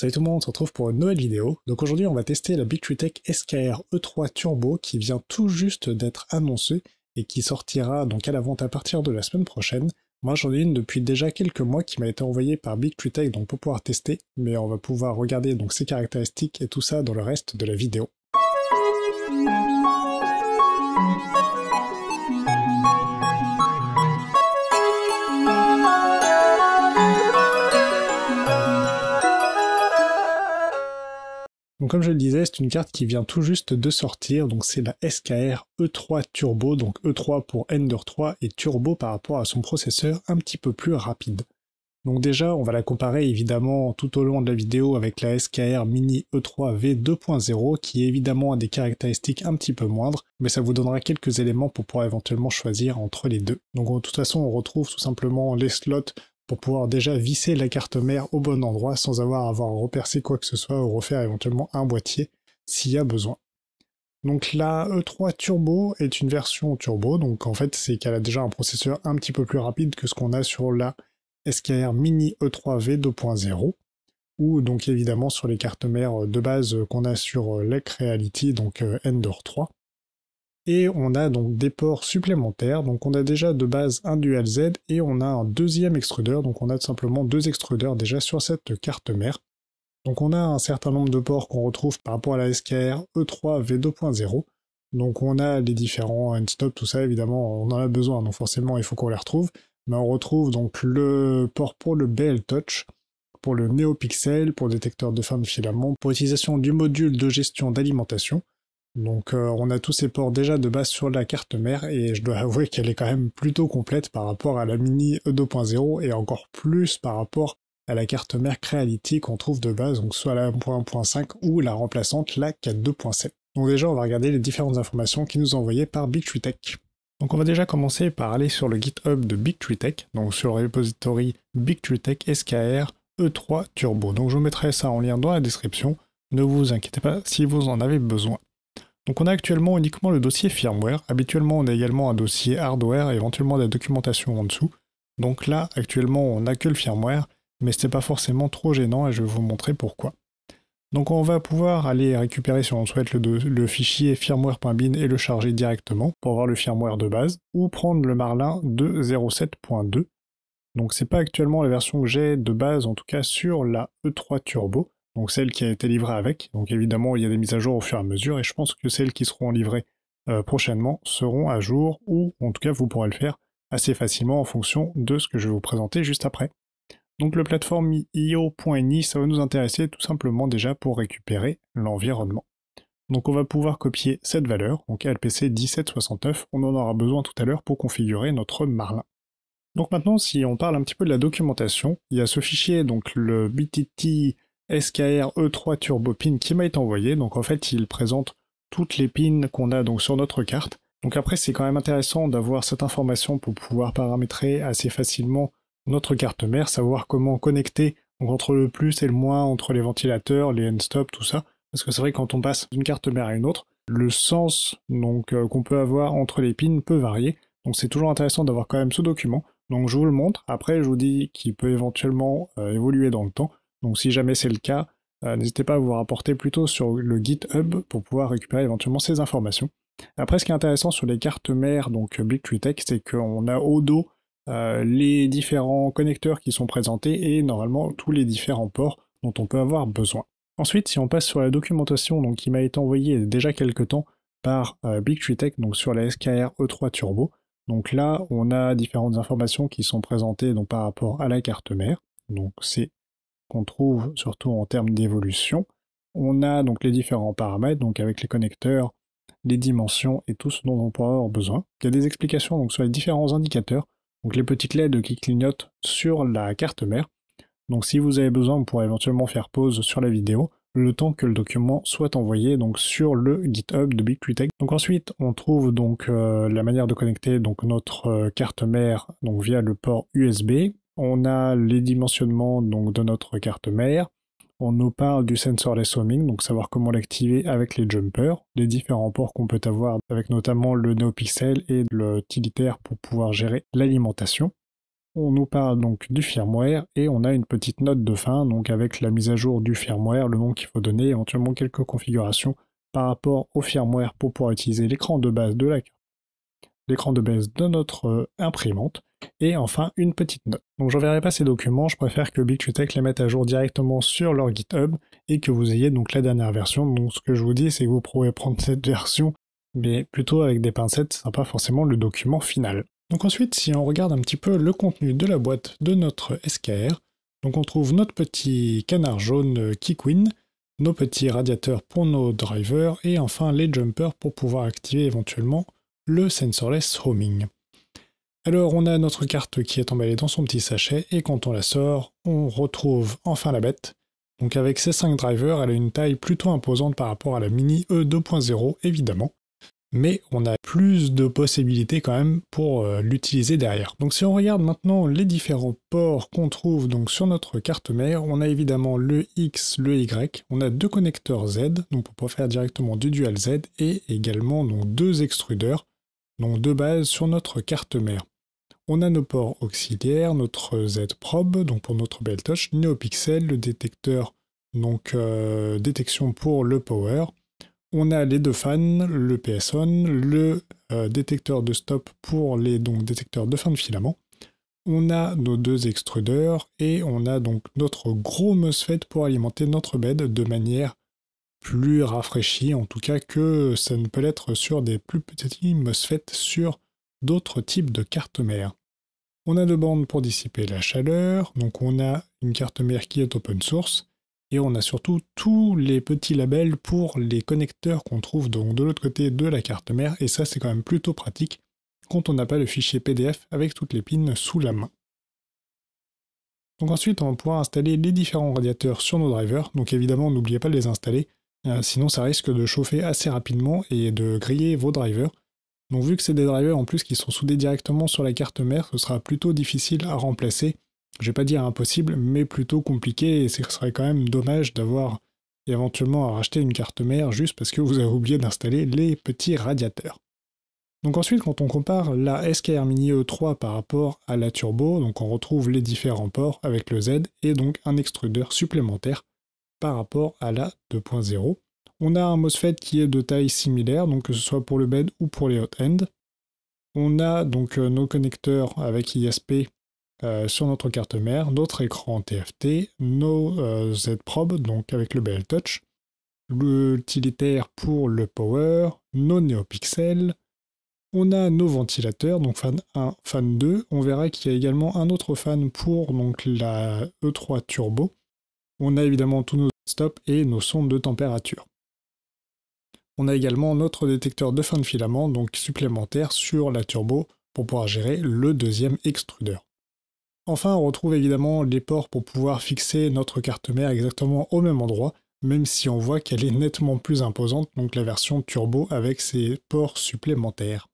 Salut tout le monde, on se retrouve pour une nouvelle vidéo. Donc aujourd'hui on va tester la Tech SKR E3 Turbo qui vient tout juste d'être annoncée et qui sortira donc à la vente à partir de la semaine prochaine. Moi j'en ai une depuis déjà quelques mois qui m'a été envoyée par Tech donc pour pouvoir tester, mais on va pouvoir regarder donc ses caractéristiques et tout ça dans le reste de la vidéo. Donc comme je le disais, c'est une carte qui vient tout juste de sortir, donc c'est la SKR E3 Turbo, donc E3 pour Ender 3 et Turbo par rapport à son processeur un petit peu plus rapide. Donc déjà, on va la comparer évidemment tout au long de la vidéo avec la SKR Mini E3 V2.0 qui évidemment a des caractéristiques un petit peu moindres, mais ça vous donnera quelques éléments pour pouvoir éventuellement choisir entre les deux. Donc de toute façon, on retrouve tout simplement les slots pour pouvoir déjà visser la carte mère au bon endroit sans avoir à avoir repercé quoi que ce soit ou refaire éventuellement un boîtier s'il y a besoin. Donc la E3 Turbo est une version turbo, donc en fait c'est qu'elle a déjà un processeur un petit peu plus rapide que ce qu'on a sur la SKR Mini E3 V2.0, ou donc évidemment sur les cartes mères de base qu'on a sur euh, la Reality, donc euh, Ender 3 et on a donc des ports supplémentaires. Donc on a déjà de base un dual Z et on a un deuxième extrudeur. Donc on a tout simplement deux extrudeurs déjà sur cette carte mère. Donc on a un certain nombre de ports qu'on retrouve par rapport à la SKR E3 V2.0. Donc on a les différents end tout ça évidemment, on en a besoin, donc forcément il faut qu'on les retrouve. Mais on retrouve donc le port pour le BL Touch, pour le NeoPixel, pour le détecteur de fin de filament, pour l'utilisation du module de gestion d'alimentation, donc euh, on a tous ces ports déjà de base sur la carte mère et je dois avouer qu'elle est quand même plutôt complète par rapport à la Mini e 2.0 et encore plus par rapport à la carte mère Creality qu'on trouve de base, donc soit la 1.1.5 ou la remplaçante la 4.2.7. Donc déjà on va regarder les différentes informations qui nous sont envoyées par BigTreeTech. Donc on va déjà commencer par aller sur le GitHub de BigTreeTech, donc sur le repository BigTreeTech SKR E3 Turbo. Donc je vous mettrai ça en lien dans la description. Ne vous inquiétez pas si vous en avez besoin. Donc on a actuellement uniquement le dossier firmware. Habituellement, on a également un dossier hardware, et éventuellement de la documentation en dessous. Donc là, actuellement, on n'a que le firmware, mais ce n'est pas forcément trop gênant et je vais vous montrer pourquoi. Donc on va pouvoir aller récupérer si on souhaite le, fichier firmware.bin et le charger directement pour avoir le firmware de base, ou prendre le Marlin 2.07.2. 07.2. Donc c'est pas actuellement la version que j'ai de base, en tout cas sur la E3 Turbo donc celle qui a été livrée avec. Donc évidemment, il y a des mises à jour au fur et à mesure, et je pense que celles qui seront livrées euh, prochainement seront à jour, ou en tout cas, vous pourrez le faire assez facilement en fonction de ce que je vais vous présenter juste après. Donc le plateforme io.ni, ça va nous intéresser tout simplement déjà pour récupérer l'environnement. Donc on va pouvoir copier cette valeur, donc LPC 1769, on en aura besoin tout à l'heure pour configurer notre Marlin. Donc maintenant, si on parle un petit peu de la documentation, il y a ce fichier, donc le BTT SKR E3 PIN qui m'a été envoyé. Donc en fait, il présente toutes les pins qu'on a donc sur notre carte. Donc après, c'est quand même intéressant d'avoir cette information pour pouvoir paramétrer assez facilement notre carte mère, savoir comment connecter entre le plus et le moins, entre les ventilateurs, les end-stop, tout ça. Parce que c'est vrai, quand on passe d'une carte mère à une autre, le sens donc euh, qu'on peut avoir entre les pins peut varier. Donc c'est toujours intéressant d'avoir quand même ce document. Donc je vous le montre. Après, je vous dis qu'il peut éventuellement euh, évoluer dans le temps. Donc si jamais c'est le cas, euh, n'hésitez pas à vous rapporter plutôt sur le GitHub pour pouvoir récupérer éventuellement ces informations. Après, ce qui est intéressant sur les cartes mères, donc euh, BigTree c'est qu'on a au dos euh, les différents connecteurs qui sont présentés et normalement tous les différents ports dont on peut avoir besoin. Ensuite, si on passe sur la documentation donc, qui m'a été envoyée déjà quelques temps par BigTreeTech donc sur la SKR E3 Turbo, donc là, on a différentes informations qui sont présentées donc, par rapport à la carte mère. Donc c'est qu'on trouve surtout en termes d'évolution. On a donc les différents paramètres, donc avec les connecteurs, les dimensions et tout ce dont on pourra avoir besoin. Il y a des explications donc, sur les différents indicateurs, donc les petites LED qui clignotent sur la carte mère. Donc si vous avez besoin, vous pourrez éventuellement faire pause sur la vidéo le temps que le document soit envoyé donc sur le GitHub de BigQuitech. Donc ensuite, on trouve donc euh, la manière de connecter donc notre euh, carte mère donc via le port USB on a les dimensionnements donc, de notre carte mère. On nous parle du sensorless homing, donc savoir comment l'activer avec les jumpers, les différents ports qu'on peut avoir avec notamment le NeoPixel et le utilitaire pour pouvoir gérer l'alimentation. On nous parle donc du firmware et on a une petite note de fin, donc avec la mise à jour du firmware, le nom qu'il faut donner, éventuellement quelques configurations par rapport au firmware pour pouvoir utiliser l'écran de base de la carte l'écran de base de notre euh, imprimante, et enfin une petite note. Donc j'enverrai pas ces documents, je préfère que BigQtech les mette à jour directement sur leur GitHub et que vous ayez donc la dernière version. Donc ce que je vous dis c'est que vous pourrez prendre cette version mais plutôt avec des pincettes, ce n'est pas forcément le document final. Donc ensuite si on regarde un petit peu le contenu de la boîte de notre SKR, donc on trouve notre petit canard jaune euh, Kikwin, nos petits radiateurs pour nos drivers et enfin les jumpers pour pouvoir activer éventuellement le sensorless homing. Alors on a notre carte qui est emballée dans son petit sachet et quand on la sort, on retrouve enfin la bête. Donc avec ses 5 drivers, elle a une taille plutôt imposante par rapport à la Mini E 2.0 évidemment, mais on a plus de possibilités quand même pour euh, l'utiliser derrière. Donc si on regarde maintenant les différents ports qu'on trouve donc sur notre carte mère, on a évidemment le X, le Y, on a deux connecteurs Z, donc on peut faire directement du dual Z, et également donc deux extrudeurs donc de base sur notre carte mère. On a nos ports auxiliaires, notre Z-Probe, donc pour notre belle touch, NeoPixel, le détecteur, donc euh, détection pour le power. On a les deux fans, le PSON, le euh, détecteur de stop pour les donc, détecteurs de fin de filament. On a nos deux extrudeurs et on a donc notre gros MOSFET pour alimenter notre bed de manière plus rafraîchi, en tout cas que ça ne peut l'être sur des plus petits MOSFET sur d'autres types de cartes mères. On a deux bandes pour dissiper la chaleur, donc on a une carte mère qui est open source, et on a surtout tous les petits labels pour les connecteurs qu'on trouve donc de l'autre côté de la carte mère, et ça c'est quand même plutôt pratique quand on n'a pas le fichier PDF avec toutes les pines sous la main. Donc ensuite on va pouvoir installer les différents radiateurs sur nos drivers, donc évidemment n'oubliez pas de les installer, euh, sinon, ça risque de chauffer assez rapidement et de griller vos drivers. Donc, vu que c'est des drivers en plus qui sont soudés directement sur la carte mère, ce sera plutôt difficile à remplacer. Je vais pas dire impossible, mais plutôt compliqué et ce serait quand même dommage d'avoir éventuellement à racheter une carte mère juste parce que vous avez oublié d'installer les petits radiateurs. Donc ensuite, quand on compare la SKR Mini E3 par rapport à la Turbo, donc on retrouve les différents ports avec le Z et donc un extrudeur supplémentaire par rapport à la 2.0. On a un MOSFET qui est de taille similaire, donc que ce soit pour le bed ou pour les hot-end. On a donc euh, nos connecteurs avec ISP euh, sur notre carte mère, notre écran TFT, nos euh, Z-Probe, donc avec le BL Touch, l'utilitaire pour le power, nos néopixels, on a nos ventilateurs, donc fan 1, fan 2. On verra qu'il y a également un autre fan pour donc, la E3 Turbo. On a évidemment tous nos stops et nos sondes de température. On a également notre détecteur de fin de filament, donc supplémentaire sur la turbo pour pouvoir gérer le deuxième extrudeur. Enfin, on retrouve évidemment les ports pour pouvoir fixer notre carte mère exactement au même endroit, même si on voit qu'elle est nettement plus imposante, donc la version turbo avec ses ports supplémentaires.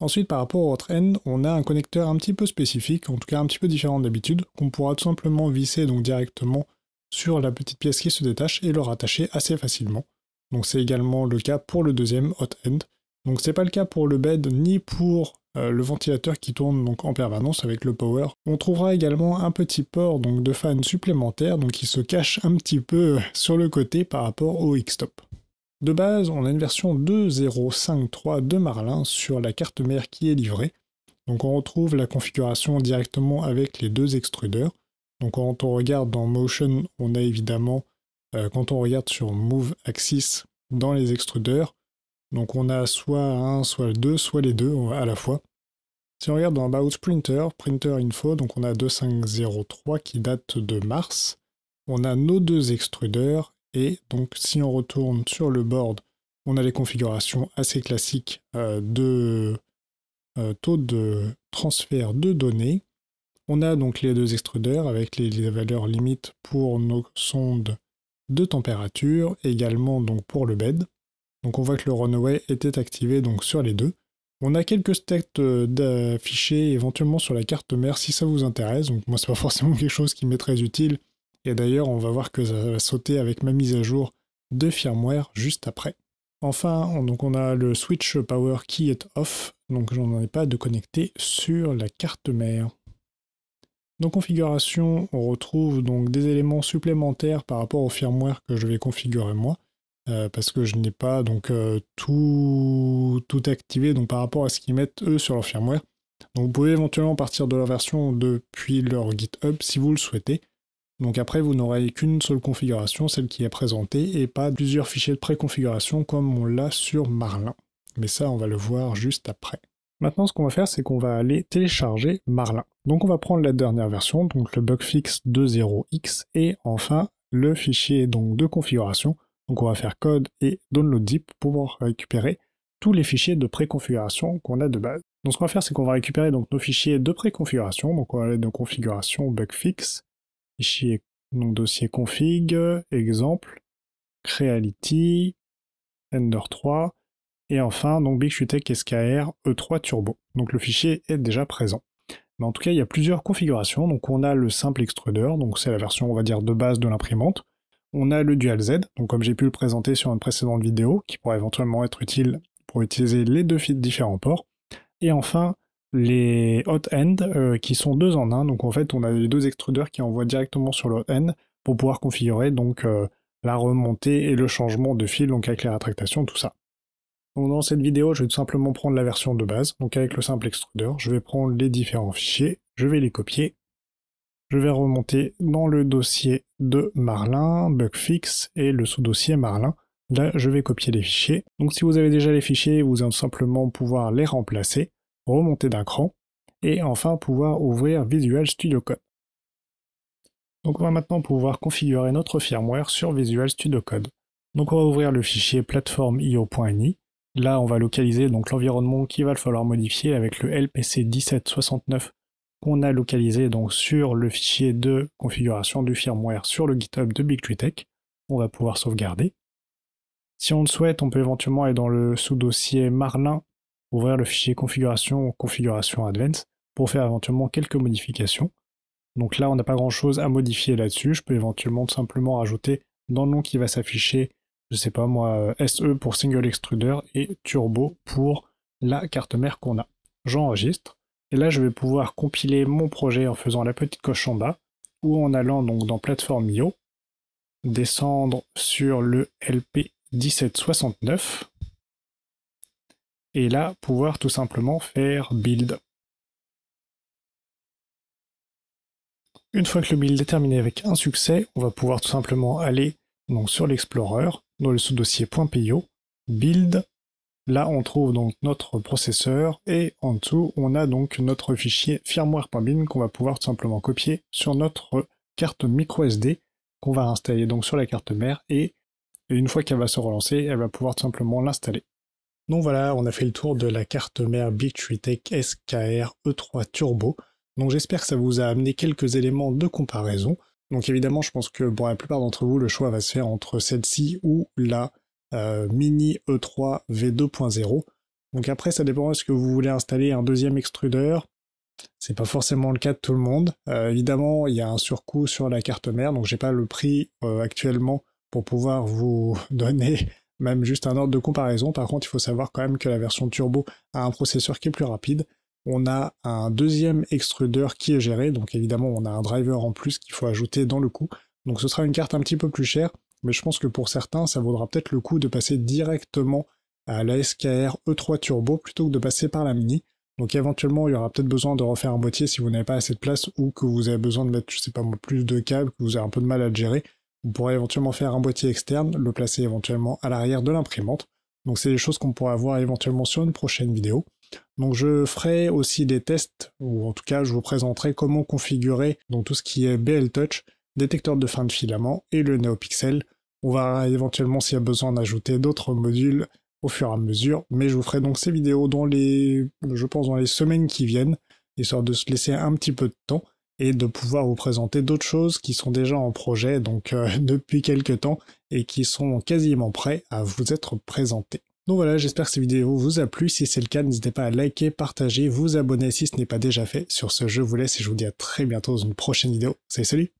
Ensuite, par rapport au hot end, on a un connecteur un petit peu spécifique, en tout cas un petit peu différent d'habitude, qu'on pourra tout simplement visser donc directement sur la petite pièce qui se détache et le rattacher assez facilement. Donc c'est également le cas pour le deuxième hot end. Donc c'est pas le cas pour le bed ni pour euh, le ventilateur qui tourne donc en permanence avec le power. On trouvera également un petit port donc de fan supplémentaire donc qui se cache un petit peu sur le côté par rapport au x stop de base, on a une version 2.0.5.3 de Marlin sur la carte mère qui est livrée. Donc on retrouve la configuration directement avec les deux extrudeurs. Donc quand on regarde dans Motion, on a évidemment, euh, quand on regarde sur Move Axis dans les extrudeurs, donc on a soit un, soit deux, soit les deux euh, à la fois. Si on regarde dans About Printer, Printer Info, donc on a 2503 qui date de mars. On a nos deux extrudeurs et donc, si on retourne sur le board, on a les configurations assez classiques euh, de euh, taux de transfert de données. On a donc les deux extrudeurs avec les, valeurs limites pour nos sondes de température, également donc pour le bed. Donc on voit que le runaway était activé donc sur les deux. On a quelques stats euh, d'affichés éventuellement sur la carte mère si ça vous intéresse. Donc moi c'est pas forcément quelque chose qui m'est très utile, et d'ailleurs, on va voir que ça va sauter avec ma mise à jour de firmware juste après. Enfin, on, donc on a le switch power qui est off, donc j'en ai pas de connecté sur la carte mère. Dans configuration, on retrouve donc des éléments supplémentaires par rapport au firmware que je vais configurer moi, euh, parce que je n'ai pas donc euh, tout, tout activé donc par rapport à ce qu'ils mettent eux sur leur firmware. Donc vous pouvez éventuellement partir de leur version depuis leur GitHub si vous le souhaitez. Donc après, vous n'aurez qu'une seule configuration, celle qui est présentée, et pas plusieurs fichiers de préconfiguration comme on l'a sur Marlin. Mais ça, on va le voir juste après. Maintenant, ce qu'on va faire, c'est qu'on va aller télécharger Marlin. Donc on va prendre la dernière version, donc le bugfix 2.0x, et enfin le fichier donc, de configuration. Donc on va faire code et download zip pour pouvoir récupérer tous les fichiers de préconfiguration qu'on a de base. Donc ce qu'on va faire, c'est qu'on va récupérer donc, nos fichiers de préconfiguration. Donc on va aller dans configuration bugfix, Fichier, donc dossier config, exemple, Creality, Ender 3, et enfin, donc Bigshot SKR E3 Turbo. Donc le fichier est déjà présent. Mais en tout cas, il y a plusieurs configurations. Donc on a le simple extruder, donc c'est la version, on va dire, de base de l'imprimante. On a le Dual Z, donc comme j'ai pu le présenter sur une précédente vidéo, qui pourrait éventuellement être utile pour utiliser les deux différents ports. Et enfin, les hot end euh, qui sont deux en un. Donc en fait, on a les deux extrudeurs qui envoient directement sur le hot end pour pouvoir configurer donc euh, la remontée et le changement de fil, donc avec les rétractations, tout ça. dans cette vidéo, je vais tout simplement prendre la version de base, donc avec le simple extrudeur. Je vais prendre les différents fichiers, je vais les copier. Je vais remonter dans le dossier de Marlin, Bugfix et le sous-dossier Marlin. Là, je vais copier les fichiers. Donc si vous avez déjà les fichiers, vous allez simplement pouvoir les remplacer remonter d'un cran et enfin pouvoir ouvrir Visual Studio Code. Donc on va maintenant pouvoir configurer notre firmware sur Visual Studio Code. Donc on va ouvrir le fichier platformio.ini. Là on va localiser donc l'environnement qu'il va falloir modifier avec le LPC 1769 qu'on a localisé donc sur le fichier de configuration du firmware sur le GitHub de BigTreeTech. On va pouvoir sauvegarder. Si on le souhaite, on peut éventuellement aller dans le sous-dossier Marlin ouvrir le fichier configuration configuration advanced pour faire éventuellement quelques modifications. Donc là, on n'a pas grand chose à modifier là-dessus. Je peux éventuellement simplement rajouter dans le nom qui va s'afficher, je sais pas moi, euh, SE pour single extruder et turbo pour la carte mère qu'on a. J'enregistre. Et là, je vais pouvoir compiler mon projet en faisant la petite coche en bas ou en allant donc dans plateforme IO, descendre sur le LP1769 et là pouvoir tout simplement faire build. Une fois que le build est terminé avec un succès, on va pouvoir tout simplement aller sur l'Explorer, dans le sous-dossier .pio, build, là on trouve donc notre processeur et en dessous on a donc notre fichier firmware.bin qu'on va pouvoir tout simplement copier sur notre carte micro SD qu'on va installer donc sur la carte mère et une fois qu'elle va se relancer, elle va pouvoir tout simplement l'installer. Donc voilà, on a fait le tour de la carte mère Big SKR E3 Turbo. Donc j'espère que ça vous a amené quelques éléments de comparaison. Donc évidemment, je pense que pour la plupart d'entre vous, le choix va se faire entre celle-ci ou la euh, Mini E3 V2.0. Donc après, ça dépend est-ce que vous voulez installer un deuxième extrudeur. C'est pas forcément le cas de tout le monde. Euh, évidemment, il y a un surcoût sur la carte mère, donc j'ai pas le prix euh, actuellement pour pouvoir vous donner même juste un ordre de comparaison, par contre, il faut savoir quand même que la version turbo a un processeur qui est plus rapide. On a un deuxième extrudeur qui est géré, donc évidemment, on a un driver en plus qu'il faut ajouter dans le coup. Donc ce sera une carte un petit peu plus chère, mais je pense que pour certains, ça vaudra peut-être le coup de passer directement à la SKR E3 Turbo plutôt que de passer par la Mini. Donc éventuellement, il y aura peut-être besoin de refaire un boîtier si vous n'avez pas assez de place ou que vous avez besoin de mettre, je sais pas plus de câbles, que vous avez un peu de mal à gérer. On pourrait éventuellement faire un boîtier externe, le placer éventuellement à l'arrière de l'imprimante. Donc c'est des choses qu'on pourra voir éventuellement sur une prochaine vidéo. Donc je ferai aussi des tests, ou en tout cas je vous présenterai comment configurer dans tout ce qui est BL détecteur de fin de filament et le NeoPixel. On verra éventuellement s'il y a besoin d'ajouter d'autres modules au fur et à mesure, mais je vous ferai donc ces vidéos dans les, je pense, dans les semaines qui viennent, histoire de se laisser un petit peu de temps et de pouvoir vous présenter d'autres choses qui sont déjà en projet donc euh, depuis quelques temps et qui sont quasiment prêts à vous être présentés. Donc voilà, j'espère que cette vidéo vous a plu. Si c'est le cas, n'hésitez pas à liker, partager, vous abonner si ce n'est pas déjà fait. Sur ce, je vous laisse et je vous dis à très bientôt dans une prochaine vidéo. Salut, salut